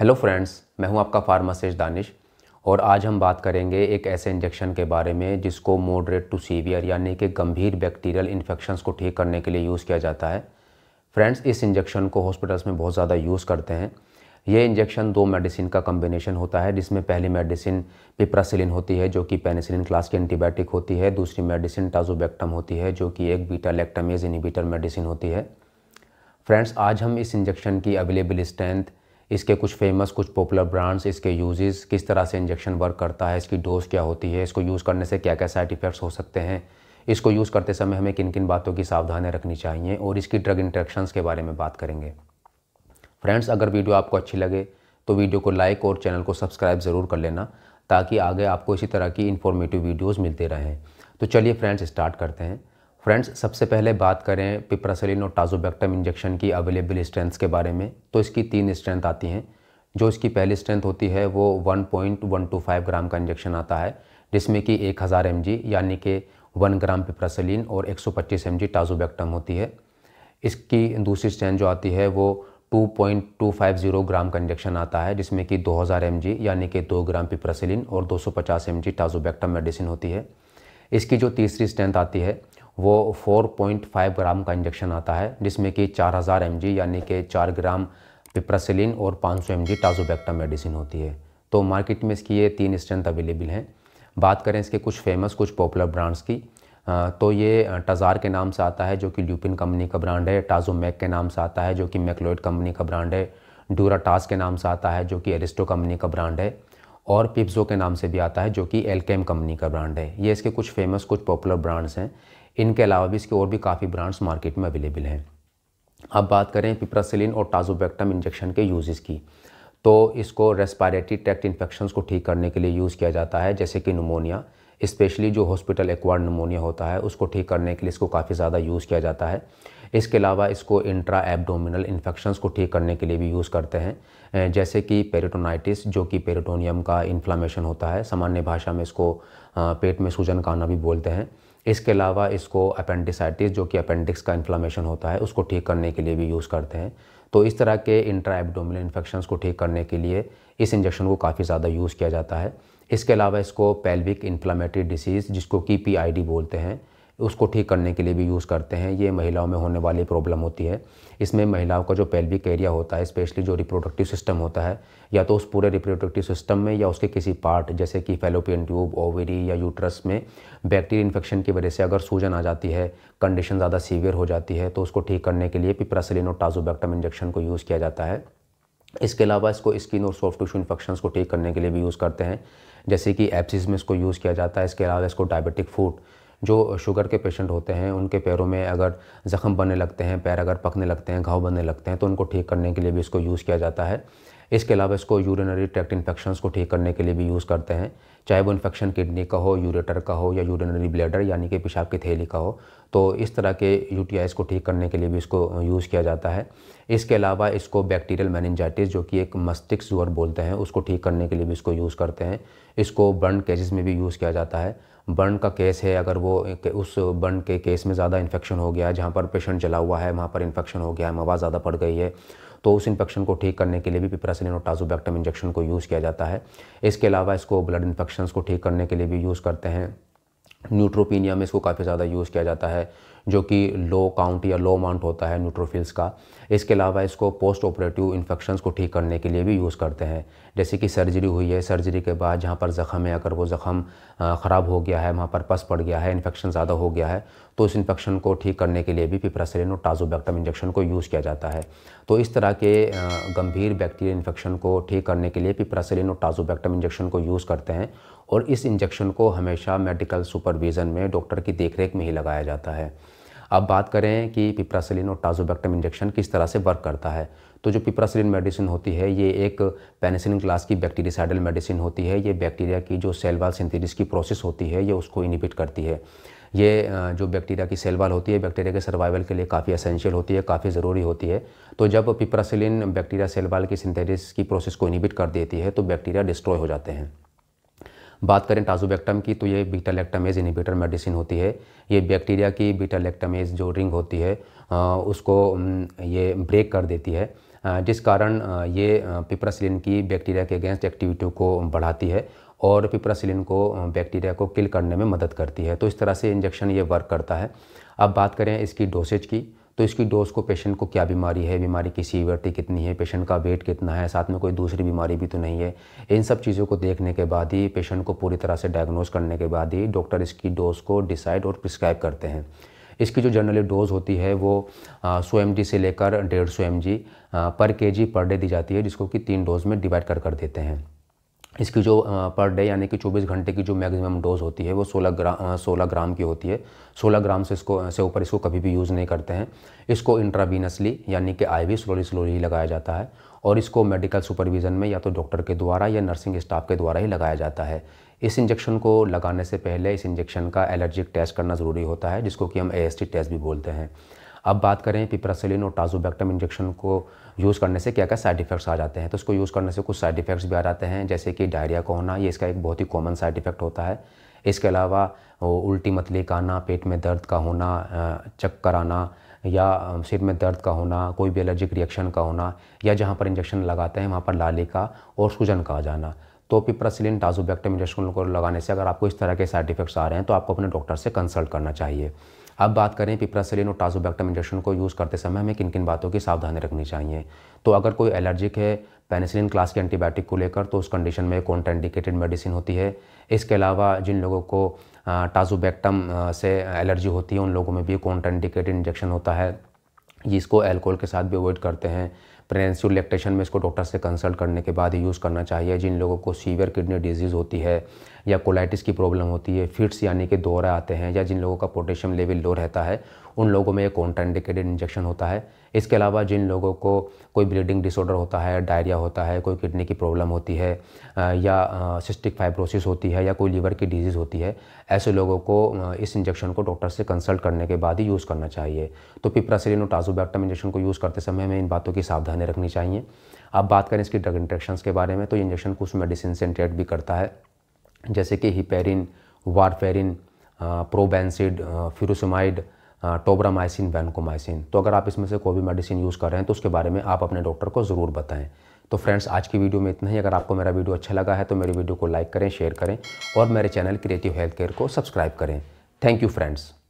hello friends मैं हूं आपका फार्मासिस्ट दानिश और आज हम बात करेंगे एक ऐसे इंजेक्शन के बारे में जिसको मोडरेट टू सीवियर यानी कि गंभीर बैक्टीरियल इन्फेक्शन को ठीक करने के लिए यूज़ किया जाता है फ्रेंड्स इस इंजेक्शन को हॉस्पिटल्स में बहुत ज़्यादा यूज़ करते हैं यह इंजेक्शन दो मेडिसिन का कम्बिनेशन होता है जिसमें पहली मेडिसिन पिप्रासिलिन होती है जो कि पेनिसिलिन क्लास की एंटीबायोटिक होती है दूसरी मेडिसिन टाजोबैक्टम होती है जो कि एक बीटा लैक्टमेज इनहिबिटर मेडिसिन होती है फ्रेंड्स आज हम इस इंजेक्शन की अवेलेबल स्ट्रेंथ इसके कुछ फेमस कुछ पॉपुलर ब्रांड्स इसके यूजेस किस तरह से इंजेक्शन वर्क करता है इसकी डोज क्या होती है इसको यूज़ करने से क्या क्या साइड इफ़ेक्ट्स हो सकते हैं इसको यूज़ करते समय हमें किन किन बातों की सावधानियाँ रखनी चाहिए और इसकी ड्रग इंट्रेक्शन के बारे में बात करेंगे फ्रेंड्स अगर वीडियो आपको अच्छी लगे तो वीडियो को लाइक और चैनल को सब्सक्राइब ज़रूर कर लेना ताकि आगे आपको इसी तरह की इन्फॉर्मेटिव वीडियोज़ मिलते रहें तो चलिए फ्रेंड्स स्टार्ट करते हैं फ्रेंड्स सबसे पहले बात करें पिप्रासलिन और टाजोबैक्टम इंजेक्शन की अवेलेबल स्ट्रेंथ्स के बारे में तो इसकी तीन स्ट्रेंथ आती हैं जो इसकी पहली स्ट्रेंथ होती है वो 1.125 ग्राम का इंजेक्शन आता है जिसमें कि 1000 हज़ार एम यानी कि 1 ग्राम पिप्रासलिन और 125 एम जी टाजोबैक्टम होती है इसकी दूसरी स्ट्रेंथ जो आती है वो 2.250 ग्राम का इंजेक्शन आता है जिसमें कि 2000 हज़ार यानी कि 2 ग्राम पिप्रासलिन और 250 सौ पचास टाजोबैक्टम मेडिसिन होती है इसकी जो तीसरी स्ट्रेंथ आती है वो 4.5 ग्राम का इंजेक्शन आता है जिसमें कि 4000 हज़ार यानी कि 4 ग्राम पिप्रासिलिन और 500 सौ एम टाजोबैक्टा मेडिसिन होती है तो मार्केट में इसकी ये तीन स्ट्रेंथ अवेलेबल हैं बात करें इसके कुछ फेमस कुछ पॉपुलर ब्रांड्स की तो ये टज़ार के नाम से आता है जो कि ल्यूपिन कंपनी का ब्रांड है टाजो मैक के नाम से आता है जो कि मैकलोइड कंपनी का ब्रांड है डूरा टास के नाम से आता है जो कि एरिस्टो कंपनी का ब्रांड है और पिप्ज़ो के नाम से भी आता है जो कि एलकेम कंपनी का ब्रांड है ये इसके कुछ फेमस कुछ पॉपुलर ब्रांड्स हैं इनके अलावा भी इसके और भी काफ़ी ब्रांड्स मार्केट में अवेलेबल हैं अब बात करें पिप्रासिलिन और टाजोबैक्टम इंजेक्शन के यूज़ की तो इसको रेस्पायरेटरी ट्रैक्ट इन्फेक्शन को ठीक करने के लिए यूज़ किया जाता है जैसे कि नमोनिया स्पेशली जो हॉस्पिटल एक्वाड नमोनिया होता है उसको ठीक करने के लिए इसको काफ़ी ज़्यादा यूज़ किया जाता है इसके अलावा इसको इंट्रा एब्डोमिनल इन्फेक्शंस को ठीक करने के लिए भी यूज़ करते हैं जैसे कि पेरिटोनाइटिस जो कि पेरिटोनियम का इन्फ्लामेशन होता है सामान्य भाषा में इसको पेट में सूजन का आना भी बोलते हैं इसके अलावा इसको अपेंडिसाइटिस जो कि अपेंडिक्स का इन्फ्लामेशन होता है उसको ठीक करने के लिए भी यूज़ करते हैं तो इस तरह के इंट्रा एबडोमिनल इन्फेक्शन को ठीक करने के लिए इस इंजेक्शन को काफ़ी ज़्यादा यूज़ किया जाता है इसके अलावा इसको पेल्विक इन्फ्लामेटरी डिसीज़ जिसको कि पी बोलते हैं उसको ठीक करने के लिए भी यूज़ करते हैं ये महिलाओं में होने वाली प्रॉब्लम होती है इसमें महिलाओं का जो पेल्विक एरिया होता है स्पेशली जो रिप्रोडक्टिव सिस्टम होता है या तो उस पूरे रिप्रोडक्टिव सिस्टम में या उसके किसी पार्ट जैसे कि फेलोपियन ट्यूब ओवरी या यूट्रस में बैक्टीरिया इन्फेक्शन की वजह से अगर सूजन आ जाती है कंडीशन ज़्यादा सीवियर हो जाती है तो उसको ठीक करने के लिए पिप्रासिलिन और टाजोबैक्टम इंजेक्शन को यूज़ किया जाता है इसके अलावा इसको स्किन और सॉफ्ट टिश्यू इन्फेक्शन को ठीक करने के लिए भी यूज़ करते हैं जैसे कि एप्सिस में इसको यूज़ किया जाता है इसके अलावा इसको डायबिटिक फूड जो शुगर के पेशेंट होते हैं उनके पैरों में अगर ज़ख़म बनने लगते हैं पैर अगर पकने लगते हैं घाव बनने लगते हैं तो उनको ठीक करने के लिए भी इसको यूज़ किया जाता है इसके अलावा इसको यूरिनरी ट्रैक्ट इन्फेक्शन को ठीक करने के लिए भी यूज़ करते हैं चाहे वो इन्फेक्शन किडनी का हो यूरेटर का हो या यूरिनरी ब्लेडर यानी कि पेशाब की थैली का हो तो इस तरह के यू को ठीक करने के लिए भी इसको यूज़ किया जाता है इसके अलावा इसको बैक्टीरियल मैनजाइटिस जो कि एक मस्तिष्क जोर बोलते हैं उसको ठीक करने के लिए भी इसको यूज़ करते हैं इसको बर्न केसेस में भी यूज़ किया जाता है बर्न का केस है अगर वो उस बर्न के केस में ज़्यादा इन्फेक्शन हो गया है जहाँ पर पेशेंट जला हुआ है वहाँ पर इन्फेक्शन हो गया है मवा ज़्यादा पड़ गई है तो उस इन्फेक्शन को ठीक करने के लिए भी पिपरासिलिन और टाजोबैक्टम इंजेक्शन को यूज़ किया जाता है इसके अलावा इसको ब्लड इन्फेक्शन को ठीक करने के लिए भी यूज़ करते हैं न्यूट्रोपिनिया में इसको काफ़ी ज़्यादा यूज़ किया जाता है जो कि लो काउंट या लो अमाउंट होता है न्यूट्रोफिल्स का इसके अलावा इसको पोस्ट ऑपरेटिव इन्फेक्शन को ठीक करने के लिए भी यूज़ करते हैं जैसे कि सर्जरी हुई है सर्जरी के बाद जहाँ पर ज़ख़म है अगर वो ज़ख़म ख़राब हो गया है वहाँ पर पस पड़ गया है इन्फेक्शन ज़्यादा हो गया है तो इस इन्फेक्शन को ठीक करने के लिए भी पिपरासिलिन और टाजोबैक्टम इंजेक्शन को यूज़ किया जाता है तो इस तरह के गंभीर बैक्टीरिया इन्फेक्शन को ठीक करने के लिए पिपरासिलिन और टाजोबैक्टम इंजेक्शन को यूज़ करते हैं और इस इंजेक्शन को हमेशा मेडिकल सुपरविज़न में डॉक्टर की देखरेख में ही लगाया जाता है अब बात करें कि पिपरासिलिन और टाजोबैक्टम इंजेक्शन किस तरह से वर्क करता है तो जो पिपरासिलिन मेडिसिन होती है ये एक पेनिसिलिन क्लास की बैक्टीरियासाइडल मेडिसिन होती है ये बैक्टीरिया की जो सेलवाल सिंथेसिस की प्रोसेस होती है ये उसको इनिबिट करती है ये जो बैक्टीरिया की सेल होती है बैक्टीरिया के सर्वाइवल के लिए काफ़ी असेंशियल होती है काफ़ी ज़रूरी होती है तो जब पिपरासिलिन बैक्टीरिया सेल की सिंथेसिस की प्रोसेस को इनिबिट कर देती है तो बैक्टीरिया डिस्ट्रॉय हो जाते हैं बात करें टाजोबैक्टम की तो ये बीटा लैक्टामेज इनिबेटर मेडिसिन होती है ये बैक्टीरिया की बीटा लेक्टामेज जो रिंग होती है उसको ये ब्रेक कर देती है जिस कारण ये पिपरासिलिन की बैक्टीरिया के अगेंस्ट एक्टिविटी को बढ़ाती है और पिपरासिलिन को बैक्टीरिया को किल करने में मदद करती है तो इस तरह से इंजेक्शन ये वर्क करता है अब बात करें इसकी डोसेज की तो इसकी डोज को पेशेंट को क्या बीमारी है बीमारी की सीवियरिटी कितनी है पेशेंट का वेट कितना है साथ में कोई दूसरी बीमारी भी तो नहीं है इन सब चीज़ों को देखने के बाद ही पेशेंट को पूरी तरह से डायग्नोज करने के बाद ही डॉक्टर इसकी डोज को डिसाइड और प्रिस्क्राइब करते हैं इसकी जो जनरली डोज होती है वो सौ एम से लेकर डेढ़ सौ एम पर के जी पर डे दी जाती है जिसको कि तीन डोज में डिवाइड कर कर देते हैं इसकी जो पर डे यानी कि 24 घंटे की जो मैक्सिमम डोज होती है वो 16 ग्राम 16 ग्राम की होती है 16 ग्राम से इसको से ऊपर इसको कभी भी यूज़ नहीं करते हैं इसको इंट्रावीनसली यानी कि आईवी स्लोली स्लोली लगाया जाता है और इसको मेडिकल सुपरविज़न में या तो डॉक्टर के द्वारा या नर्सिंग स्टाफ के द्वारा ही लगाया जाता है इस इंजेक्शन को लगाने से पहले इस इंजेक्शन का एलर्जिक टेस्ट करना ज़रूरी होता है जिसको कि हम ए टेस्ट भी बोलते हैं अब बात करें पिपरासिलिन और टाजोबैक्टम इंजेक्शन को यूज़ करने से क्या क्या साइड इफेक्ट्स आ जाते हैं तो उसको यूज़ करने से कुछ साइड इफेक्ट्स भी आ जाते हैं जैसे कि डायरिया का होना ये इसका एक बहुत ही कॉमन साइड इफेक्ट होता है इसके अलावा उल्टी मतली का आना पेट में दर्द का होना चक्कर आना या सिर में दर्द का होना कोई भी एलर्जिक रिएक्शन का होना या जहाँ पर इंजेक्शन लगाते हैं वहाँ पर लाली का और सूजन का आ जाना तो पिप्रासिलिन टाजोबैक्टम इंजेक्शन को लगाने से अगर आपको इस तरह के साइड इफेक्ट्स आ रहे हैं तो आपको अपने डॉक्टर से कंसल्ट करना चाहिए अब बात करें पिप्रासिलिन और टाजोबैक्टम इंजेक्शन को यूज़ करते समय हमें किन किन बातों की सावधानी रखनी चाहिए तो अगर कोई एलर्जिक है पेनिसिलिन क्लास के एंटीबायोटिक को लेकर तो उस कंडीशन में कॉन्ट्राइंडिकेटेड मेडिसिन होती है इसके अलावा जिन लोगों को टाजोबैक्टम से एलर्जी होती है उन लोगों में भी कॉन्ट्राइंडिकेटेड इंजेक्शन होता है जिसको एल्कोहल के साथ भी अवॉइड करते हैं प्रेगनेंसी लैक्टेशन में इसको डॉक्टर से कंसल्ट करने के बाद ही यूज़ करना चाहिए जिन लोगों को सीवियर किडनी डिजीज़ होती है या कोलाइटिस की प्रॉब्लम होती है फिट्स यानी कि दौरे आते हैं या जिन लोगों का पोटेशियम लेवल लो रहता है उन लोगों में ये कॉन्ट्राइंडिकेटेड इंजेक्शन होता है इसके अलावा जिन लोगों को कोई ब्लीडिंग डिसऑर्डर होता है डायरिया होता है कोई किडनी की प्रॉब्लम होती है या सिस्टिक फाइब्रोसिस होती है या कोई लीवर की डिजीज़ होती है ऐसे लोगों को इस इंजेक्शन को डॉक्टर से कंसल्ट करने के बाद ही यूज़ करना चाहिए तो पिप्रासिलिन और टाजोबैक्टम इंजेक्शन को यूज़ करते समय हमें इन बातों की सावधानी रखनी चाहिए अब बात करें इसकी ड्रग इंट्रेक्शंस के बारे में तो इंजेक्शन कुछ मेडिसिन से इंट्रैक्ट भी करता है जैसे कि heparin warfarin probenecid furosemide tobramycin vancomycin तो अगर आप इसमें से कोई भी मेडिसिन यूज़ कर रहे हैं तो उसके बारे में आप अपने डॉक्टर को ज़रूर बताएं तो फ्रेंड्स आज की वीडियो में इतना ही अगर आपको मेरा वीडियो अच्छा लगा है तो मेरी वीडियो को लाइक करें शेयर करें और मेरे चैनल क्रिएटिव हेल्थ केयर को सब्सक्राइब करें थैंक यू फ्रेंड्स